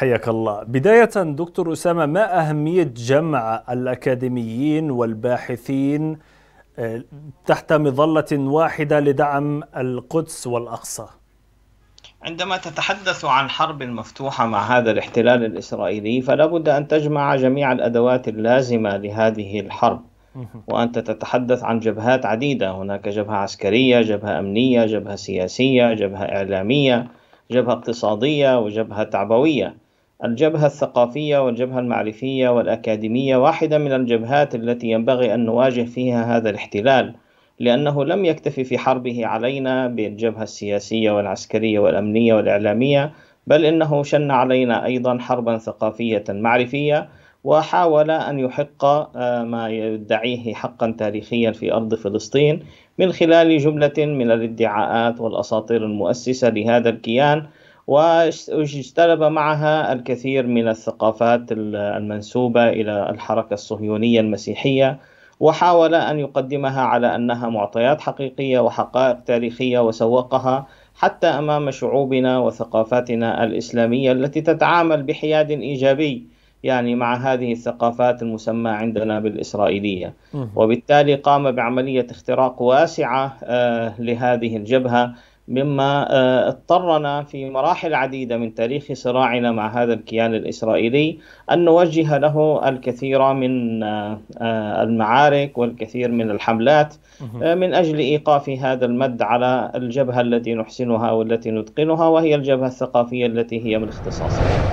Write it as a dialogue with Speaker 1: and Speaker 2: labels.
Speaker 1: حياك الله بداية دكتور أسامة ما أهمية جمع الأكاديميين والباحثين آه، تحت مظلة واحدة لدعم القدس والأقصى عندما تتحدث عن حرب مفتوحة مع هذا الاحتلال الإسرائيلي فلا بد أن تجمع جميع الأدوات اللازمة لهذه الحرب وأنت تتحدث عن جبهات عديدة هناك جبهة عسكرية جبهة أمنية جبهة سياسية جبهة إعلامية جبهة اقتصادية وجبهة تعبوية الجبهة الثقافية والجبهة المعرفية والأكاديمية واحدة من الجبهات التي ينبغي أن نواجه فيها هذا الاحتلال لأنه لم يكتفي في حربه علينا بالجبهة السياسية والعسكرية والأمنية والإعلامية بل إنه شن علينا أيضا حربا ثقافية معرفية وحاول أن يحق آه، ما يدعيه حقا تاريخيا في أرض فلسطين من خلال جملة من الادعاءات والأساطير المؤسسة لهذا الكيان واجتلب معها الكثير من الثقافات المنسوبة إلى الحركة الصهيونية المسيحية وحاول أن يقدمها على أنها معطيات حقيقية وحقائق تاريخية وسوقها حتى أمام شعوبنا وثقافاتنا الإسلامية التي تتعامل بحياد إيجابي يعني مع هذه الثقافات المسمى عندنا بالإسرائيلية وبالتالي قام بعملية اختراق واسعة آه، لهذه الجبهة مما آه، اضطرنا في مراحل عديدة من تاريخ صراعنا مع هذا الكيان الإسرائيلي أن نوجه له الكثير من آه، آه، المعارك والكثير من الحملات من أجل إيقاف هذا المد على الجبهة التي نحسنها والتي نتقنها وهي الجبهة الثقافية التي هي من اختصاصنا